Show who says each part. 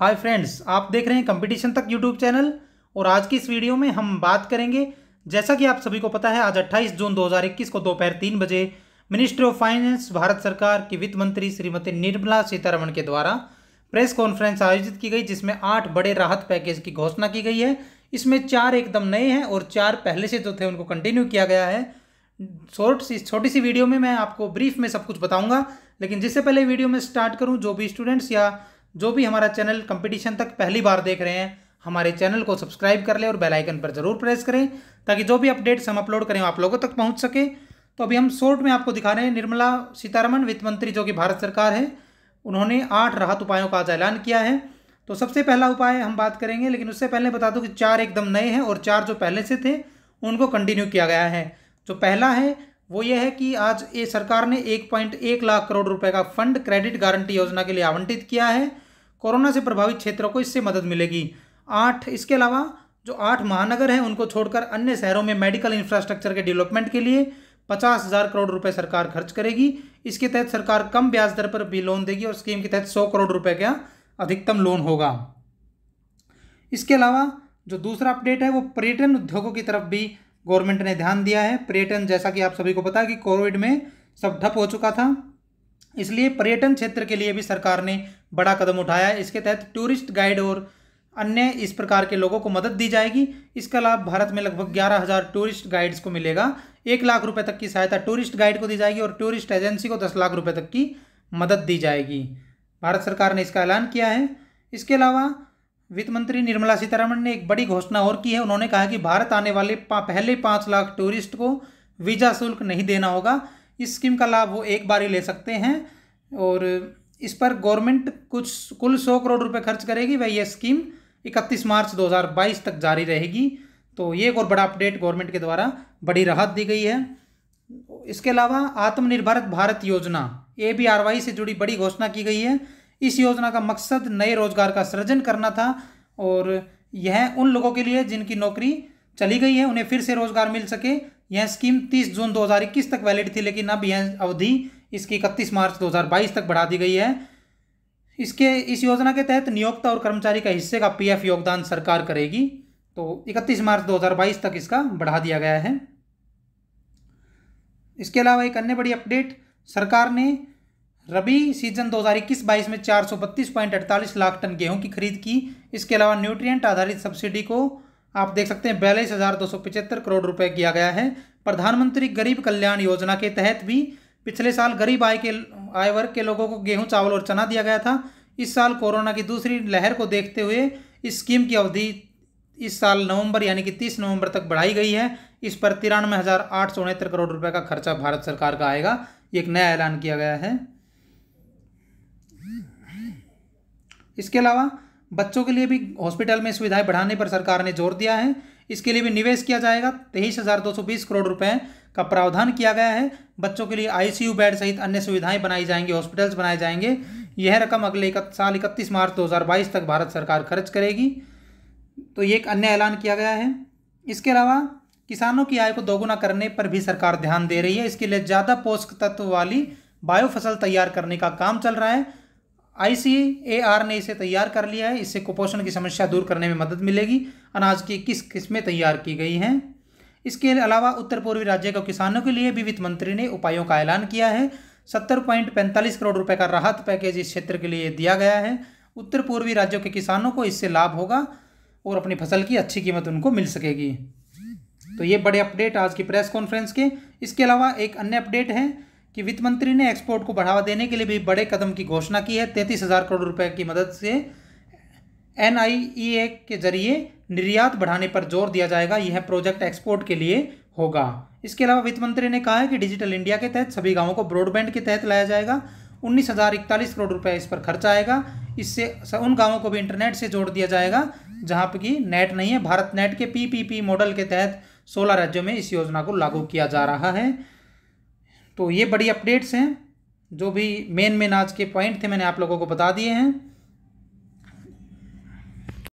Speaker 1: hi friends आप देख रहे हैं कंपटीशन तक यूट्यूब चैनल और आज की इस वीडियो में हम बात करेंगे जैसा कि आप सभी को पता है आज 28 जून 2021 को दोपहर तीन बजे मिनिस्ट्री ऑफ फाइनेंस भारत सरकार की वित्त मंत्री श्रीमती निर्मला सीतारमण के द्वारा प्रेस कॉन्फ्रेंस आयोजित की गई जिसमें आठ बड़े राहत पैकेज की घोषणा की गई है इसमें चार एकदम नए हैं और चार पहले से जो थे उनको कंटिन्यू किया गया है शॉर्ट सी छोटी सी वीडियो में मैं आपको ब्रीफ में सब कुछ बताऊंगा लेकिन जिससे पहले वीडियो में स्टार्ट करूं जो भी स्टूडेंट्स या जो भी हमारा चैनल कंपटीशन तक पहली बार देख रहे हैं हमारे चैनल को सब्सक्राइब कर लें और बेल आइकन पर ज़रूर प्रेस करें ताकि जो भी अपडेट्स हम अपलोड करें आप लोगों तक पहुंच सके तो अभी हम शॉर्ट में आपको दिखा रहे हैं निर्मला सीतारमन वित्त मंत्री जो कि भारत सरकार है उन्होंने आठ राहत उपायों का आज ऐलान किया है तो सबसे पहला उपाय हम बात करेंगे लेकिन उससे पहले बता दूँ कि चार एकदम नए हैं और चार जो पहले से थे उनको कंटिन्यू किया गया है जो पहला है वो ये है कि आज ये सरकार ने एक पॉइंट एक लाख करोड़ रुपए का फंड क्रेडिट गारंटी योजना के लिए आवंटित किया है कोरोना से प्रभावित क्षेत्रों को इससे मदद मिलेगी आठ इसके अलावा जो आठ महानगर हैं उनको छोड़कर अन्य शहरों में मेडिकल इंफ्रास्ट्रक्चर के डेवलपमेंट के लिए पचास हज़ार करोड़ रुपए सरकार खर्च करेगी इसके तहत सरकार कम ब्याज दर पर भी लोन देगी और स्कीम के तहत सौ करोड़ रुपए का अधिकतम लोन होगा इसके अलावा जो दूसरा अपडेट है वो पर्यटन उद्योगों की तरफ भी गवर्नमेंट ने ध्यान दिया है पर्यटन जैसा कि आप सभी को पता है कि कोविड में सब ठप हो चुका था इसलिए पर्यटन क्षेत्र के लिए भी सरकार ने बड़ा कदम उठाया है इसके तहत टूरिस्ट गाइड और अन्य इस प्रकार के लोगों को मदद दी जाएगी इसका लाभ भारत में लगभग ग्यारह हज़ार टूरिस्ट गाइड्स को मिलेगा एक लाख रुपए तक की सहायता टूरिस्ट गाइड को दी जाएगी और टूरिस्ट एजेंसी को दस लाख रुपए तक की मदद दी जाएगी भारत सरकार ने इसका ऐलान किया है इसके अलावा वित्त मंत्री निर्मला सीतारमण ने एक बड़ी घोषणा और की है उन्होंने कहा कि भारत आने वाले पा, पहले पाँच लाख टूरिस्ट को वीज़ा शुल्क नहीं देना होगा इस स्कीम का लाभ वो एक बार ही ले सकते हैं और इस पर गवर्नमेंट कुछ कुल सौ करोड़ रुपए खर्च करेगी वह यह स्कीम इकतीस मार्च दो तक जारी रहेगी तो ये एक और बड़ा अपडेट गवर्नमेंट के द्वारा बड़ी राहत दी गई है इसके अलावा आत्मनिर्भर भारत योजना ए बी आर वाई से जुड़ी बड़ी घोषणा की गई है इस योजना का मकसद नए रोजगार का सृजन करना था और यह उन लोगों के लिए जिनकी नौकरी चली गई है उन्हें फिर से रोजगार मिल सके यह स्कीम 30 जून 2021 तक वैलिड थी लेकिन अब यह अवधि इसकी इकतीस मार्च 2022 तक बढ़ा दी गई है इसके इस योजना के तहत नियोक्ता और कर्मचारी का हिस्से का पीएफ योगदान सरकार करेगी तो 31 मार्च 2022 तक इसका बढ़ा दिया गया है इसके अलावा एक अन्य बड़ी अपडेट सरकार ने रबी सीजन 2021-22 में अड़तालीस लाख टन गेहूं की खरीद की इसके अलावा न्यूट्रिएंट आधारित सब्सिडी को आप देख सकते हैं बयालीस हज़ार दो सौ पिचहत्तर करोड़ रुपए किया गया है प्रधानमंत्री गरीब कल्याण योजना के तहत भी पिछले साल गरीब आय के आय वर्ग के लोगों को गेहूं चावल और चना दिया गया था इस साल कोरोना की दूसरी लहर को देखते हुए इस स्कीम की अवधि इस साल नवंबर यानी कि 30 नवंबर तक बढ़ाई गई है इस पर तिरानवे हज़ार आठ सौ उनहत्तर करोड़ रुपए का खर्चा भारत सरकार का आएगा ये एक नया ऐलान किया गया है इसके अलावा बच्चों के लिए भी हॉस्पिटल में सुविधाएं बढ़ाने पर सरकार ने जोर दिया है इसके लिए भी निवेश किया जाएगा तेईस हज़ार दो सौ बीस करोड़ रुपए का प्रावधान किया गया है बच्चों के लिए आईसीयू बेड सहित अन्य सुविधाएं बनाई जाएंगी हॉस्पिटल्स बनाए जाएंगे यह रकम अगले इकत, साल इकतीस मार्च 2022 तक भारत सरकार खर्च करेगी तो ये एक अन्य ऐलान किया गया है इसके अलावा किसानों की आय को दोगुना करने पर भी सरकार ध्यान दे रही है इसके लिए ज़्यादा पोषक तत्व वाली बायो फसल तैयार करने का काम चल रहा है आईसीएआर ने इसे तैयार कर लिया है इससे कुपोषण की समस्या दूर करने में मदद मिलेगी अनाज की किस किस्में तैयार की गई हैं इसके अलावा उत्तर पूर्वी राज्य के किसानों के लिए भी वित्त मंत्री ने उपायों का ऐलान किया है सत्तर पॉइंट पैंतालीस करोड़ रुपए का राहत पैकेज इस क्षेत्र के लिए दिया गया है उत्तर पूर्वी राज्यों के किसानों को इससे लाभ होगा और अपनी फसल की अच्छी कीमत उनको मिल सकेगी तो ये बड़े अपडेट आज की प्रेस कॉन्फ्रेंस के इसके अलावा एक अन्य अपडेट है कि वित्त मंत्री ने एक्सपोर्ट को बढ़ावा देने के लिए भी बड़े कदम की घोषणा की है तैंतीस हज़ार करोड़ रुपए की मदद से एन के जरिए निर्यात बढ़ाने पर जोर दिया जाएगा यह प्रोजेक्ट एक्सपोर्ट के लिए होगा इसके अलावा वित्त मंत्री ने कहा है कि डिजिटल इंडिया के तहत सभी गांवों को ब्रॉडबैंड के तहत लाया जाएगा उन्नीस हज़ार इकतालीस करोड़ रुपए इस पर खर्च आएगा इससे उन गांवों को भी इंटरनेट से जोड़ दिया जाएगा जहां पर कि नेट नहीं है भारत नेट के पीपीपी मॉडल के तहत सोलह राज्यों में इस योजना को लागू किया जा रहा है तो ये बड़ी अपडेट्स हैं जो भी मेन मेन आज के पॉइंट थे मैंने आप लोगों को बता दिए हैं